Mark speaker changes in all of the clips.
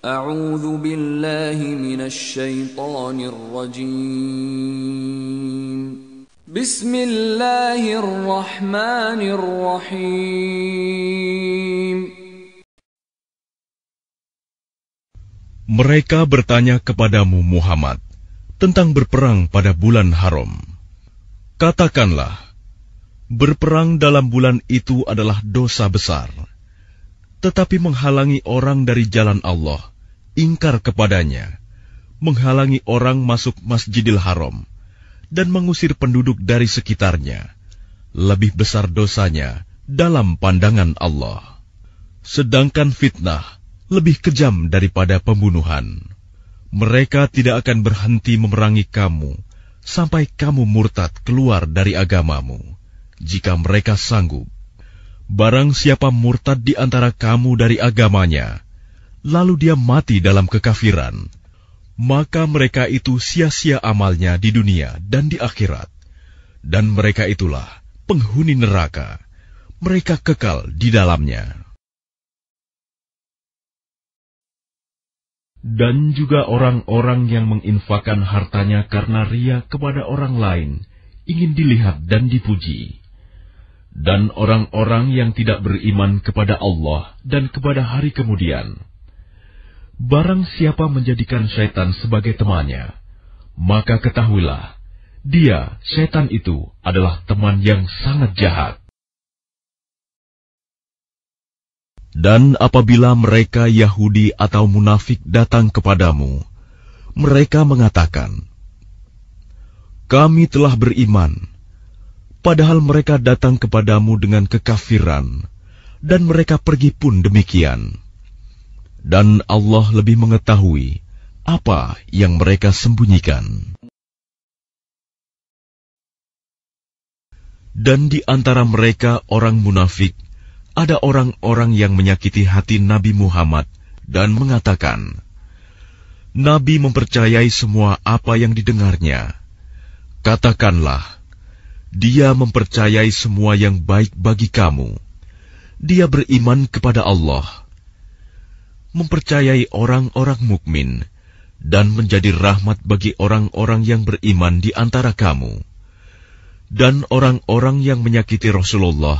Speaker 1: Mereka bertanya
Speaker 2: kepadamu Muhammad tentang berperang pada bulan haram. Katakanlah, berperang dalam bulan itu adalah dosa besar tetapi menghalangi orang dari jalan Allah, ingkar kepadanya, menghalangi orang masuk Masjidil Haram, dan mengusir penduduk dari sekitarnya. Lebih besar dosanya dalam pandangan Allah. Sedangkan fitnah lebih kejam daripada pembunuhan. Mereka tidak akan berhenti memerangi kamu sampai kamu murtad keluar dari agamamu, jika mereka sanggup. Barang siapa murtad di antara kamu dari agamanya, lalu dia mati dalam kekafiran, maka mereka itu sia-sia amalnya di dunia dan di akhirat, dan mereka itulah penghuni neraka. Mereka kekal di dalamnya. Dan juga orang-orang yang menginfakan hartanya karena ria kepada orang lain ingin dilihat dan dipuji dan orang-orang yang tidak beriman kepada Allah dan kepada hari kemudian. Barang siapa menjadikan syaitan sebagai temannya, maka ketahuilah, dia, syaitan itu, adalah teman yang sangat jahat. Dan apabila mereka Yahudi atau munafik datang kepadamu, mereka mengatakan, Kami telah beriman, padahal mereka datang kepadamu dengan kekafiran, dan mereka pergi pun demikian. Dan Allah lebih mengetahui apa yang mereka sembunyikan. Dan di antara mereka orang munafik, ada orang-orang yang menyakiti hati Nabi Muhammad dan mengatakan, Nabi mempercayai semua apa yang didengarnya. Katakanlah, dia mempercayai semua yang baik bagi kamu. Dia beriman kepada Allah, mempercayai orang-orang mukmin, dan menjadi rahmat bagi orang-orang yang beriman di antara kamu. Dan orang-orang yang menyakiti Rasulullah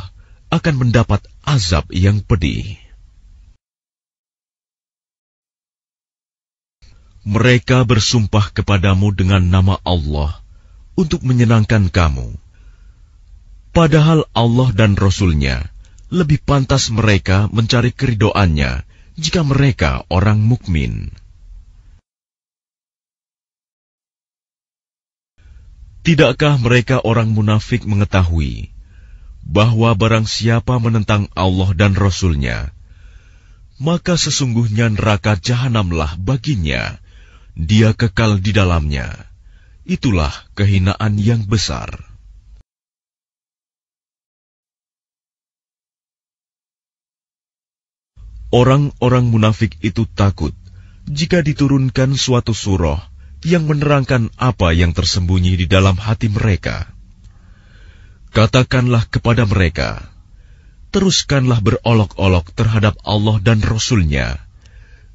Speaker 2: akan mendapat azab yang pedih. Mereka bersumpah kepadamu dengan nama Allah untuk menyenangkan kamu Padahal Allah dan Rasulnya lebih pantas mereka mencari keridoannya jika mereka orang mukmin. Tidakkah mereka orang munafik mengetahui bahwa barang siapa menentang Allah dan Rasulnya, maka sesungguhnya neraka jahanamlah baginya, dia kekal di dalamnya. Itulah kehinaan yang besar. Orang-orang munafik itu takut jika diturunkan suatu surah yang menerangkan apa yang tersembunyi di dalam hati mereka. Katakanlah kepada mereka, teruskanlah berolok-olok terhadap Allah dan Rasulnya.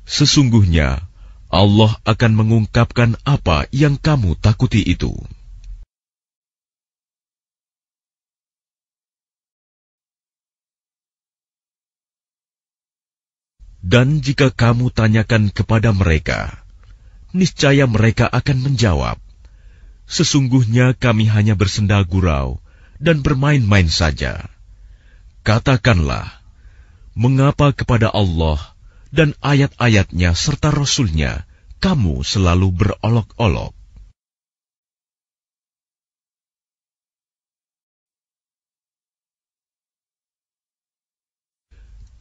Speaker 2: Sesungguhnya, Allah akan mengungkapkan apa yang kamu takuti itu. Dan jika kamu tanyakan kepada mereka, niscaya mereka akan menjawab, Sesungguhnya kami hanya bersenda gurau dan bermain-main saja. Katakanlah, mengapa kepada Allah dan ayat-ayatnya serta Rasulnya kamu selalu berolok-olok?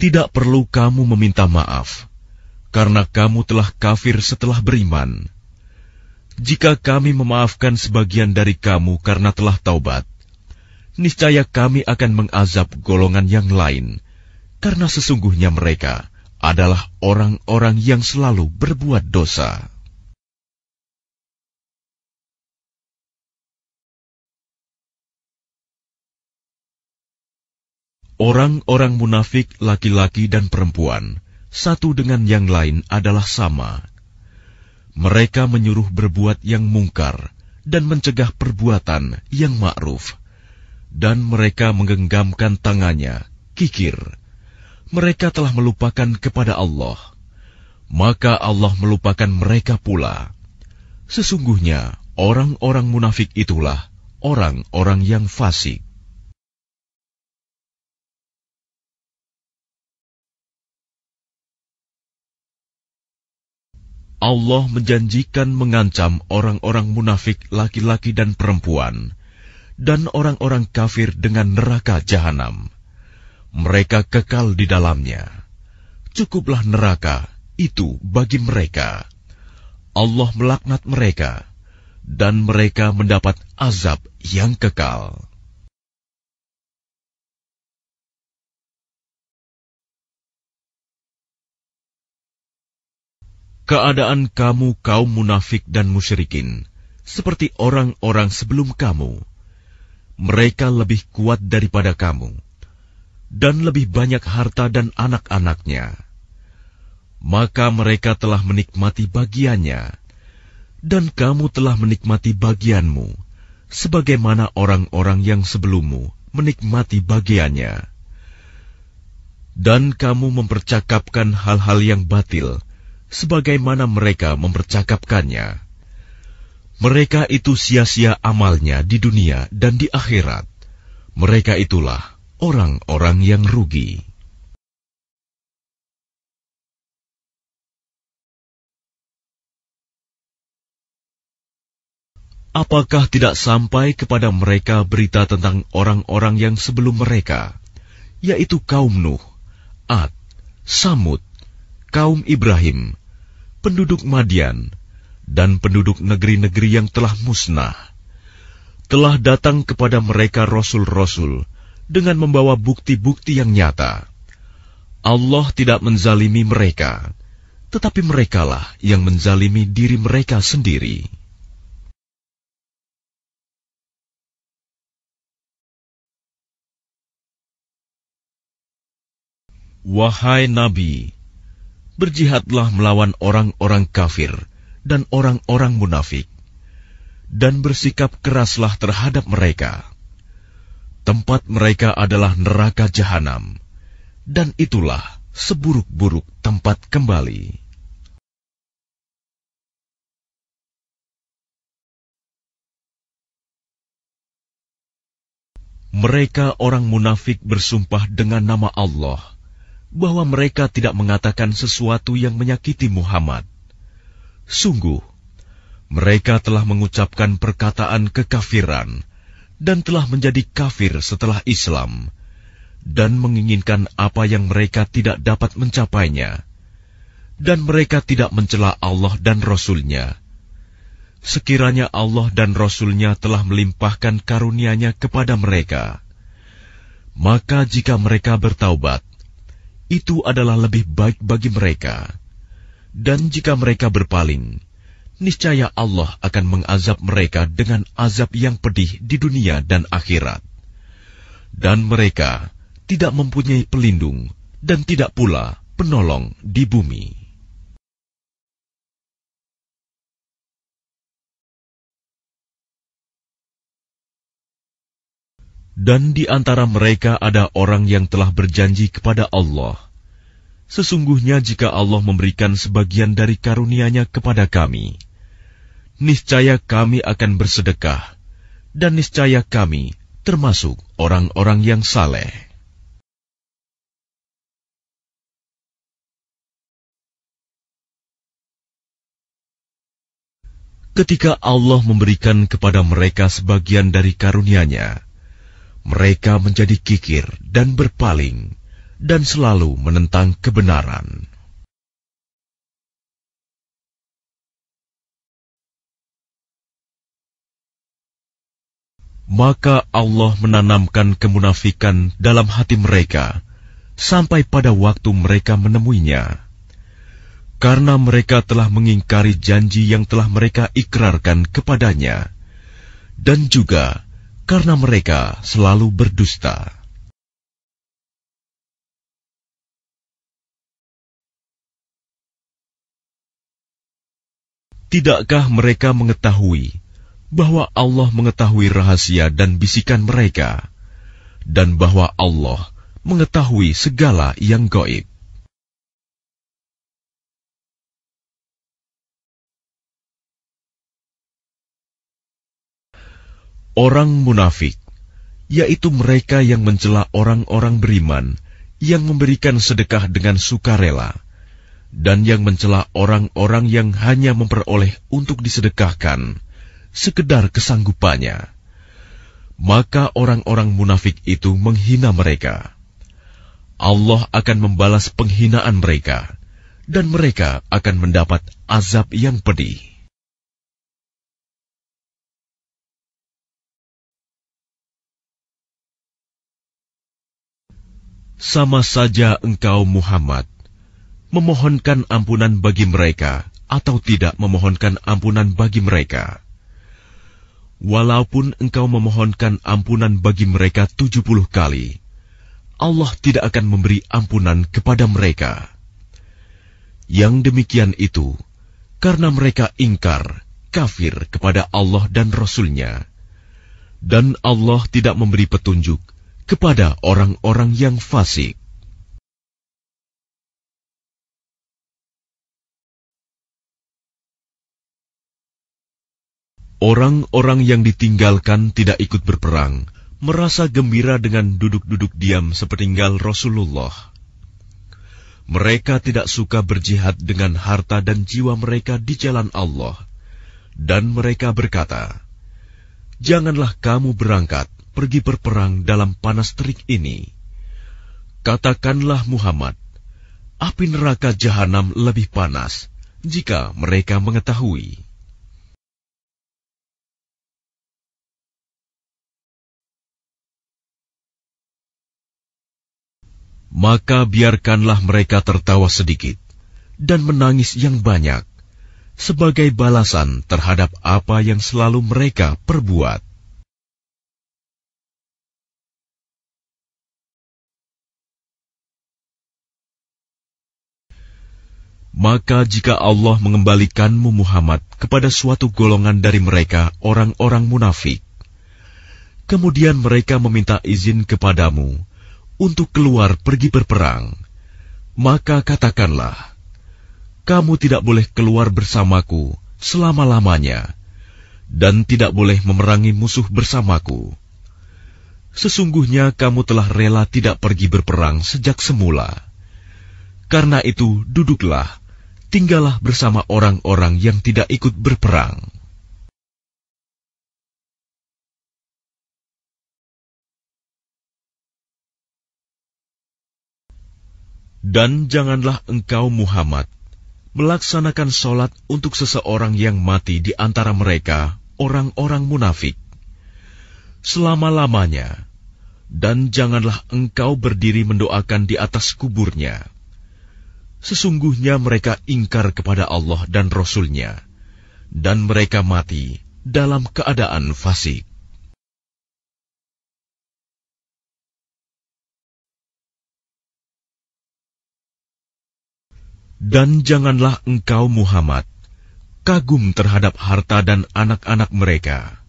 Speaker 2: Tidak perlu kamu meminta maaf, karena kamu telah kafir setelah beriman. Jika kami memaafkan sebagian dari kamu karena telah taubat, niscaya kami akan mengazab golongan yang lain, karena sesungguhnya mereka adalah orang-orang yang selalu berbuat dosa. Orang-orang munafik, laki-laki dan perempuan, satu dengan yang lain adalah sama. Mereka menyuruh berbuat yang mungkar dan mencegah perbuatan yang ma'ruf, dan mereka menggenggamkan tangannya, kikir. Mereka telah melupakan kepada Allah, maka Allah melupakan mereka pula. Sesungguhnya, orang-orang munafik itulah orang-orang yang fasik. Allah menjanjikan mengancam orang-orang munafik laki-laki dan perempuan, dan orang-orang kafir dengan neraka jahanam. Mereka kekal di dalamnya. Cukuplah neraka itu bagi mereka. Allah melaknat mereka, dan mereka mendapat azab yang kekal. keadaan kamu kaum munafik dan musyrikin, seperti orang-orang sebelum kamu. Mereka lebih kuat daripada kamu, dan lebih banyak harta dan anak-anaknya. Maka mereka telah menikmati bagiannya, dan kamu telah menikmati bagianmu, sebagaimana orang-orang yang sebelummu menikmati bagiannya. Dan kamu mempercakapkan hal-hal yang batil, sebagaimana mereka mempercakapkannya. Mereka itu sia-sia amalnya di dunia dan di akhirat. Mereka itulah orang-orang yang rugi. Apakah tidak sampai kepada mereka berita tentang orang-orang yang sebelum mereka, yaitu kaum Nuh, Ad, Samud, kaum Ibrahim, penduduk Madian dan penduduk negeri-negeri yang telah musnah, telah datang kepada mereka rasul-rasul dengan membawa bukti-bukti yang nyata. Allah tidak menzalimi mereka, tetapi merekalah yang menzalimi diri mereka sendiri. Wahai Nabi, berjihadlah melawan orang-orang kafir dan orang-orang munafik, dan bersikap keraslah terhadap mereka. Tempat mereka adalah neraka jahanam, dan itulah seburuk-buruk tempat kembali. Mereka orang munafik bersumpah dengan nama Allah – bahwa mereka tidak mengatakan sesuatu yang menyakiti Muhammad. Sungguh, mereka telah mengucapkan perkataan kekafiran dan telah menjadi kafir setelah Islam, dan menginginkan apa yang mereka tidak dapat mencapainya, dan mereka tidak mencela Allah dan Rasulnya. Sekiranya Allah dan Rasulnya telah melimpahkan karunia-Nya kepada mereka, maka jika mereka bertaubat, itu adalah lebih baik bagi mereka. Dan jika mereka berpaling, niscaya Allah akan mengazab mereka dengan azab yang pedih di dunia dan akhirat. Dan mereka tidak mempunyai pelindung dan tidak pula penolong di bumi. Dan di antara mereka ada orang yang telah berjanji kepada Allah, Sesungguhnya jika Allah memberikan sebagian dari karunia-Nya kepada kami, niscaya kami akan bersedekah, dan niscaya kami termasuk orang-orang yang saleh. Ketika Allah memberikan kepada mereka sebagian dari karunia-Nya, mereka menjadi kikir dan berpaling, dan selalu menentang kebenaran. Maka Allah menanamkan kemunafikan dalam hati mereka sampai pada waktu mereka menemuinya, karena mereka telah mengingkari janji yang telah mereka ikrarkan kepadanya, dan juga karena mereka selalu berdusta. Tidakkah mereka mengetahui bahwa Allah mengetahui rahasia dan bisikan mereka, dan bahwa Allah mengetahui segala yang goib? Orang munafik, yaitu mereka yang mencela orang-orang beriman yang memberikan sedekah dengan sukarela, dan yang mencela orang-orang yang hanya memperoleh untuk disedekahkan sekedar kesanggupannya. Maka orang-orang munafik itu menghina mereka. Allah akan membalas penghinaan mereka, dan mereka akan mendapat azab yang pedih. sama saja engkau Muhammad memohonkan ampunan bagi mereka atau tidak memohonkan ampunan bagi mereka. Walaupun engkau memohonkan ampunan bagi mereka tujuh puluh kali, Allah tidak akan memberi ampunan kepada mereka. Yang demikian itu karena mereka ingkar, kafir kepada Allah dan Rasulnya, Dan Allah tidak memberi petunjuk kepada orang-orang yang fasik. Orang-orang yang ditinggalkan tidak ikut berperang, merasa gembira dengan duduk-duduk diam sepeninggal Rasulullah. Mereka tidak suka berjihad dengan harta dan jiwa mereka di jalan Allah, dan mereka berkata, "Janganlah kamu berangkat, pergi berperang dalam panas terik ini. Katakanlah Muhammad, api neraka jahanam lebih panas jika mereka mengetahui. Maka biarkanlah mereka tertawa sedikit dan menangis yang banyak sebagai balasan terhadap apa yang selalu mereka perbuat. Maka jika Allah mengembalikanmu Muhammad kepada suatu golongan dari mereka orang-orang munafik, kemudian mereka meminta izin kepadamu untuk keluar pergi berperang, maka katakanlah, kamu tidak boleh keluar bersamaku selama-lamanya dan tidak boleh memerangi musuh bersamaku. Sesungguhnya kamu telah rela tidak pergi berperang sejak semula. Karena itu duduklah tinggallah bersama orang-orang yang tidak ikut berperang. Dan janganlah engkau Muhammad melaksanakan sholat untuk seseorang yang mati di antara mereka, orang-orang munafik. Selama-lamanya, dan janganlah engkau berdiri mendoakan di atas kuburnya Sesungguhnya mereka ingkar kepada Allah dan Rasul-Nya, dan mereka mati dalam keadaan fasik. Dan janganlah engkau Muhammad kagum terhadap harta dan anak-anak mereka.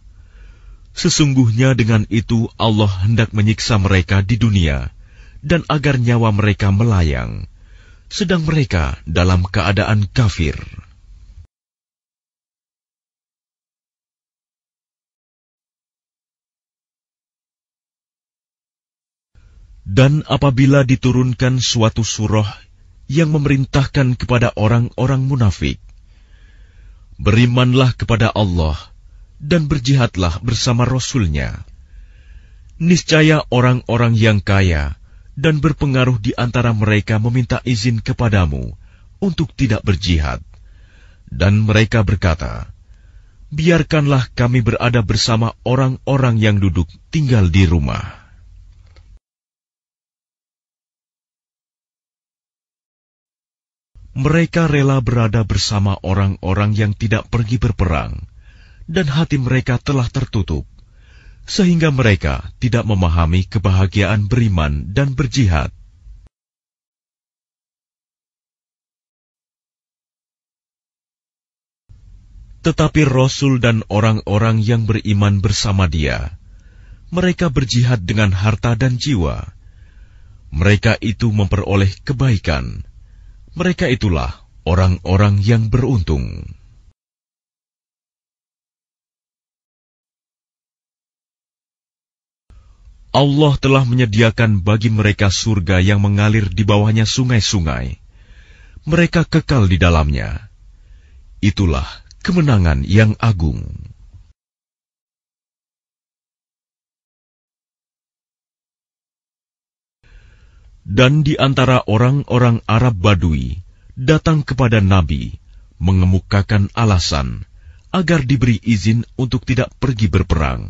Speaker 2: Sesungguhnya dengan itu Allah hendak menyiksa mereka di dunia dan agar nyawa mereka melayang sedang mereka dalam keadaan kafir. Dan apabila diturunkan suatu surah yang memerintahkan kepada orang-orang munafik, berimanlah kepada Allah dan berjihadlah bersama Rasulnya. Niscaya orang-orang yang kaya, dan berpengaruh di antara mereka meminta izin kepadamu untuk tidak berjihad. Dan mereka berkata, Biarkanlah kami berada bersama orang-orang yang duduk tinggal di rumah. Mereka rela berada bersama orang-orang yang tidak pergi berperang, dan hati mereka telah tertutup sehingga mereka tidak memahami kebahagiaan beriman dan berjihad. Tetapi Rasul dan orang-orang yang beriman bersama dia, mereka berjihad dengan harta dan jiwa. Mereka itu memperoleh kebaikan. Mereka itulah orang-orang yang beruntung. Allah telah menyediakan bagi mereka surga yang mengalir di bawahnya sungai-sungai. Mereka kekal di dalamnya. Itulah kemenangan yang agung. Dan di antara orang-orang Arab Badui datang kepada Nabi mengemukakan alasan agar diberi izin untuk tidak pergi berperang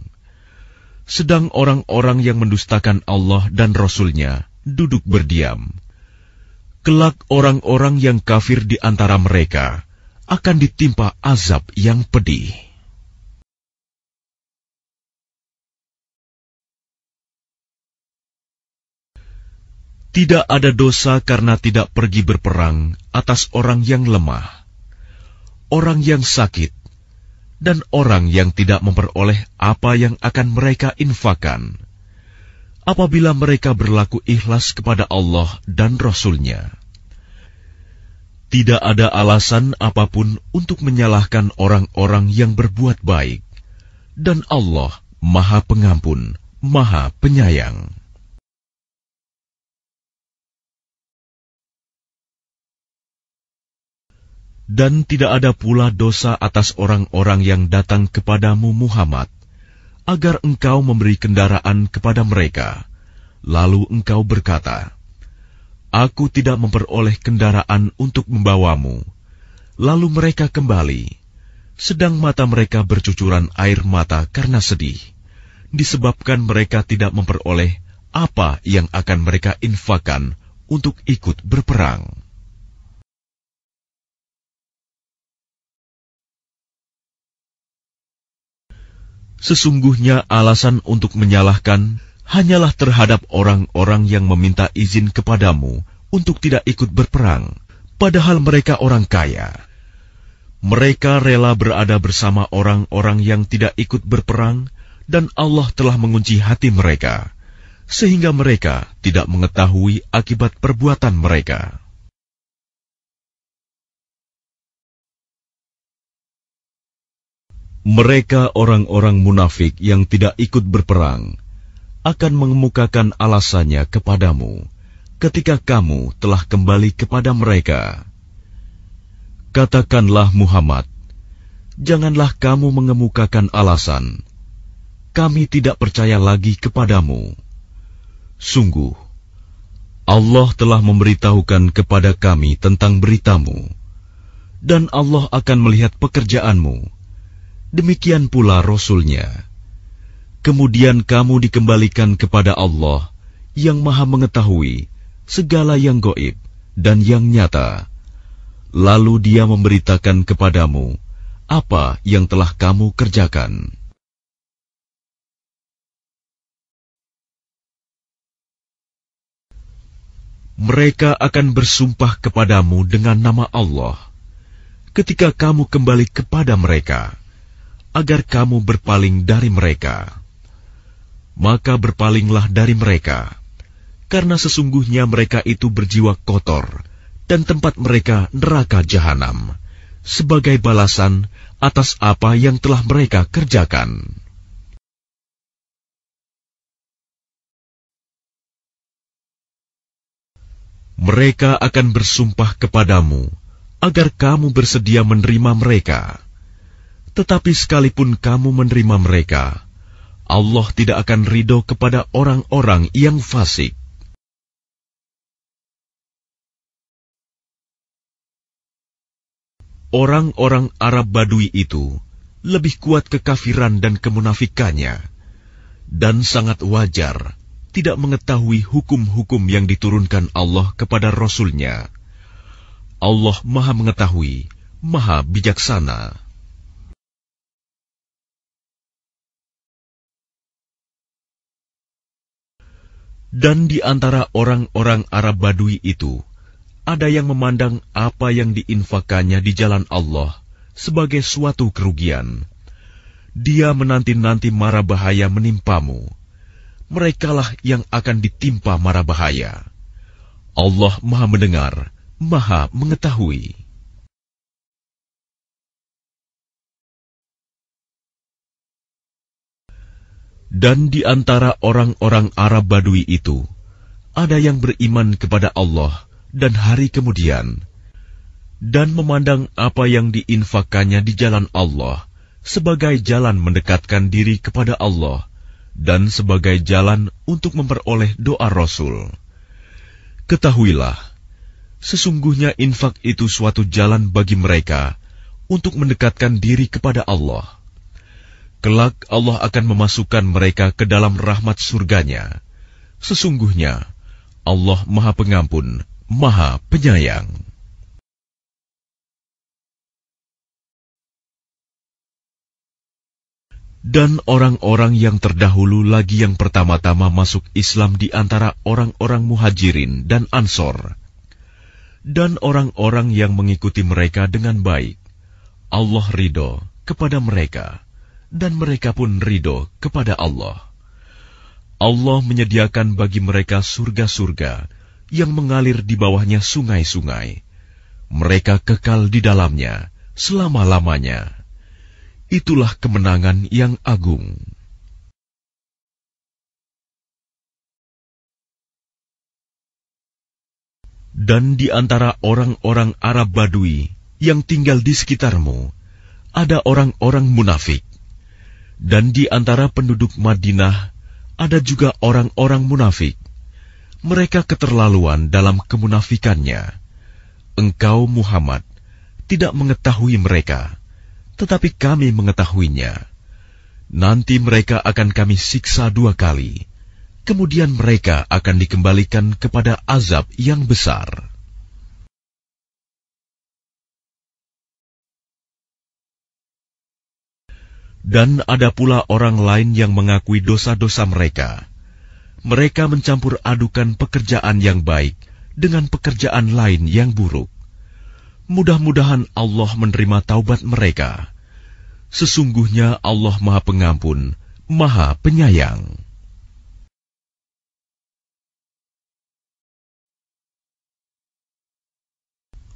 Speaker 2: sedang orang-orang yang mendustakan Allah dan Rasul-Nya duduk berdiam. Kelak orang-orang yang kafir di antara mereka akan ditimpa azab yang pedih. Tidak ada dosa karena tidak pergi berperang atas orang yang lemah. Orang yang sakit dan orang yang tidak memperoleh apa yang akan mereka infakan. Apabila mereka berlaku ikhlas kepada Allah dan Rasul-Nya, tidak ada alasan apapun untuk menyalahkan orang-orang yang berbuat baik, dan Allah Maha Pengampun, Maha Penyayang. dan tidak ada pula dosa atas orang-orang yang datang kepadamu Muhammad, agar engkau memberi kendaraan kepada mereka. Lalu engkau berkata, Aku tidak memperoleh kendaraan untuk membawamu. Lalu mereka kembali, sedang mata mereka bercucuran air mata karena sedih, disebabkan mereka tidak memperoleh apa yang akan mereka infakan untuk ikut berperang. Sesungguhnya alasan untuk menyalahkan hanyalah terhadap orang-orang yang meminta izin kepadamu untuk tidak ikut berperang, padahal mereka orang kaya. Mereka rela berada bersama orang-orang yang tidak ikut berperang, dan Allah telah mengunci hati mereka, sehingga mereka tidak mengetahui akibat perbuatan mereka. Mereka orang-orang munafik yang tidak ikut berperang akan mengemukakan alasannya kepadamu ketika kamu telah kembali kepada mereka. Katakanlah Muhammad, janganlah kamu mengemukakan alasan. Kami tidak percaya lagi kepadamu. Sungguh, Allah telah memberitahukan kepada kami tentang beritamu, dan Allah akan melihat pekerjaanmu demikian pula Rasulnya. Kemudian kamu dikembalikan kepada Allah yang maha mengetahui segala yang goib dan yang nyata. Lalu dia memberitakan kepadamu apa yang telah kamu kerjakan. Mereka akan bersumpah kepadamu dengan nama Allah ketika kamu kembali kepada mereka agar kamu berpaling dari mereka. Maka berpalinglah dari mereka, karena sesungguhnya mereka itu berjiwa kotor, dan tempat mereka neraka jahanam, sebagai balasan atas apa yang telah mereka kerjakan. Mereka akan bersumpah kepadamu agar kamu bersedia menerima mereka tetapi sekalipun kamu menerima mereka, Allah tidak akan ridho kepada orang-orang yang fasik. Orang-orang Arab Badui itu lebih kuat kekafiran dan kemunafikannya, dan sangat wajar tidak mengetahui hukum-hukum yang diturunkan Allah kepada Rasul-Nya. Allah Maha Mengetahui, Maha Bijaksana. Dan di antara orang-orang Arab Badui itu, ada yang memandang apa yang diinfakannya di jalan Allah sebagai suatu kerugian. Dia menanti-nanti mara bahaya menimpamu. Merekalah yang akan ditimpa mara bahaya. Allah Maha Mendengar, Maha Mengetahui. Dan di antara orang-orang Arab Badui itu, ada yang beriman kepada Allah dan hari kemudian, dan memandang apa yang diinfakannya di jalan Allah sebagai jalan mendekatkan diri kepada Allah dan sebagai jalan untuk memperoleh doa Rasul. Ketahuilah, sesungguhnya infak itu suatu jalan bagi mereka untuk mendekatkan diri kepada Allah. Kelak Allah akan memasukkan mereka ke dalam rahmat surganya. Sesungguhnya, Allah Maha Pengampun, Maha Penyayang. Dan orang-orang yang terdahulu lagi yang pertama-tama masuk Islam di antara orang-orang muhajirin dan ansor, dan orang-orang yang mengikuti mereka dengan baik, Allah ridho kepada mereka dan mereka pun ridho kepada Allah. Allah menyediakan bagi mereka surga-surga yang mengalir di bawahnya sungai-sungai. Mereka kekal di dalamnya selama-lamanya. Itulah kemenangan yang agung. Dan di antara orang-orang Arab Badui yang tinggal di sekitarmu, ada orang-orang munafik dan di antara penduduk Madinah ada juga orang-orang munafik. Mereka keterlaluan dalam kemunafikannya. Engkau Muhammad tidak mengetahui mereka, tetapi kami mengetahuinya. Nanti mereka akan kami siksa dua kali kemudian mereka akan dikembalikan kepada azab yang besar. Dan ada pula orang lain yang mengakui dosa-dosa mereka. Mereka mencampur adukan pekerjaan yang baik dengan pekerjaan lain yang buruk. Mudah-mudahan Allah menerima taubat mereka. Sesungguhnya Allah Maha Pengampun, Maha Penyayang.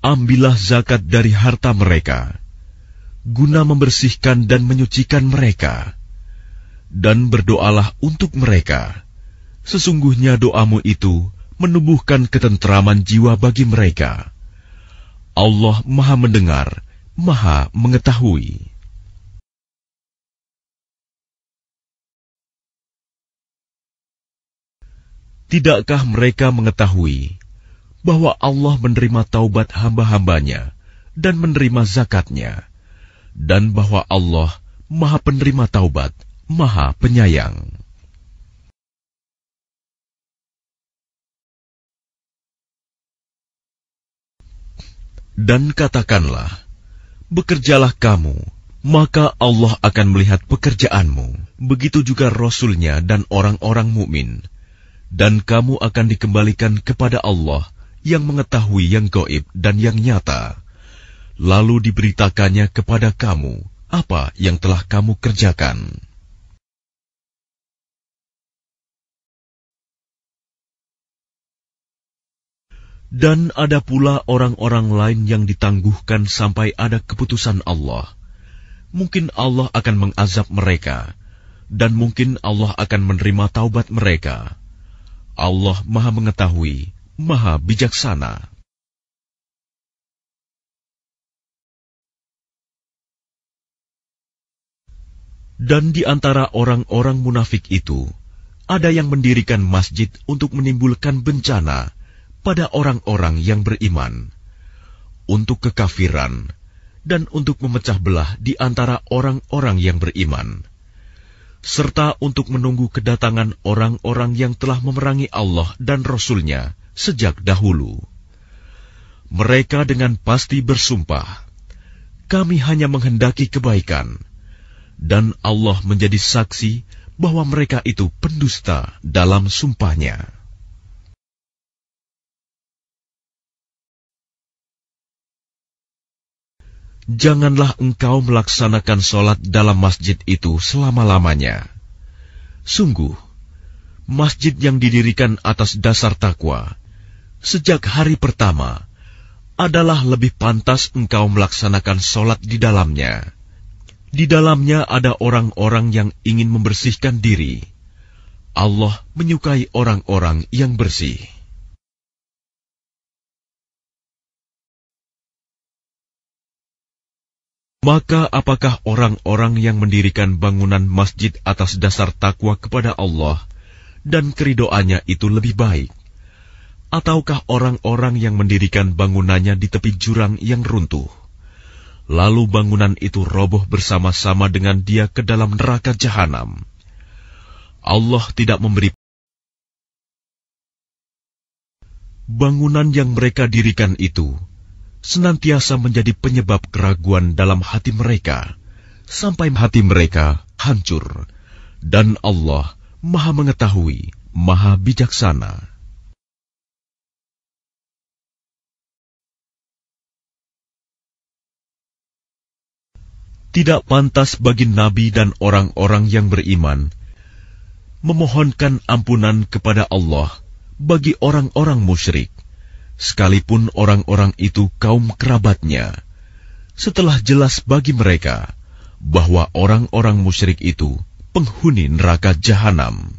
Speaker 2: Ambillah zakat dari harta mereka guna membersihkan dan menyucikan mereka. Dan berdoalah untuk mereka. Sesungguhnya doamu itu menumbuhkan ketentraman jiwa bagi mereka. Allah Maha Mendengar, Maha Mengetahui. Tidakkah mereka mengetahui bahwa Allah menerima taubat hamba-hambanya dan menerima zakatnya? dan bahwa Allah Maha Penerima Taubat, Maha Penyayang. Dan katakanlah, bekerjalah kamu, maka Allah akan melihat pekerjaanmu. Begitu juga Rasulnya dan orang-orang mukmin. Dan kamu akan dikembalikan kepada Allah yang mengetahui yang goib dan yang nyata lalu diberitakannya kepada kamu apa yang telah kamu kerjakan. Dan ada pula orang-orang lain yang ditangguhkan sampai ada keputusan Allah. Mungkin Allah akan mengazab mereka, dan mungkin Allah akan menerima taubat mereka. Allah Maha Mengetahui, Maha Bijaksana. Dan di antara orang-orang munafik itu, ada yang mendirikan masjid untuk menimbulkan bencana pada orang-orang yang beriman, untuk kekafiran, dan untuk memecah belah di antara orang-orang yang beriman, serta untuk menunggu kedatangan orang-orang yang telah memerangi Allah dan Rasul-Nya sejak dahulu. Mereka dengan pasti bersumpah, "Kami hanya menghendaki kebaikan." dan Allah menjadi saksi bahwa mereka itu pendusta dalam sumpahnya. Janganlah engkau melaksanakan sholat dalam masjid itu selama-lamanya. Sungguh, masjid yang didirikan atas dasar takwa sejak hari pertama adalah lebih pantas engkau melaksanakan sholat di dalamnya di dalamnya ada orang-orang yang ingin membersihkan diri. Allah menyukai orang-orang yang bersih. Maka apakah orang-orang yang mendirikan bangunan masjid atas dasar takwa kepada Allah dan keridoannya itu lebih baik? Ataukah orang-orang yang mendirikan bangunannya di tepi jurang yang runtuh? Lalu bangunan itu roboh bersama-sama dengan dia ke dalam neraka jahanam. Allah tidak memberi bangunan yang mereka dirikan itu senantiasa menjadi penyebab keraguan dalam hati mereka sampai hati mereka hancur dan Allah Maha mengetahui, Maha bijaksana. tidak pantas bagi nabi dan orang-orang yang beriman memohonkan ampunan kepada Allah bagi orang-orang musyrik, sekalipun orang-orang itu kaum kerabatnya, setelah jelas bagi mereka bahwa orang-orang musyrik itu penghuni neraka jahanam.